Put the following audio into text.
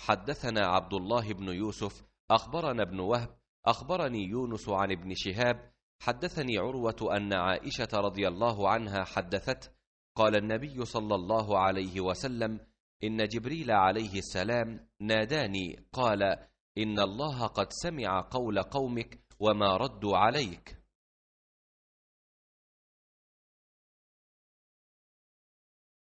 حدثنا عبد الله بن يوسف اخبرنا ابن وهب اخبرني يونس عن ابن شهاب حدثني عروه ان عائشه رضي الله عنها حدثته قال النبي صلى الله عليه وسلم ان جبريل عليه السلام ناداني قال ان الله قد سمع قول قومك وما ردوا عليك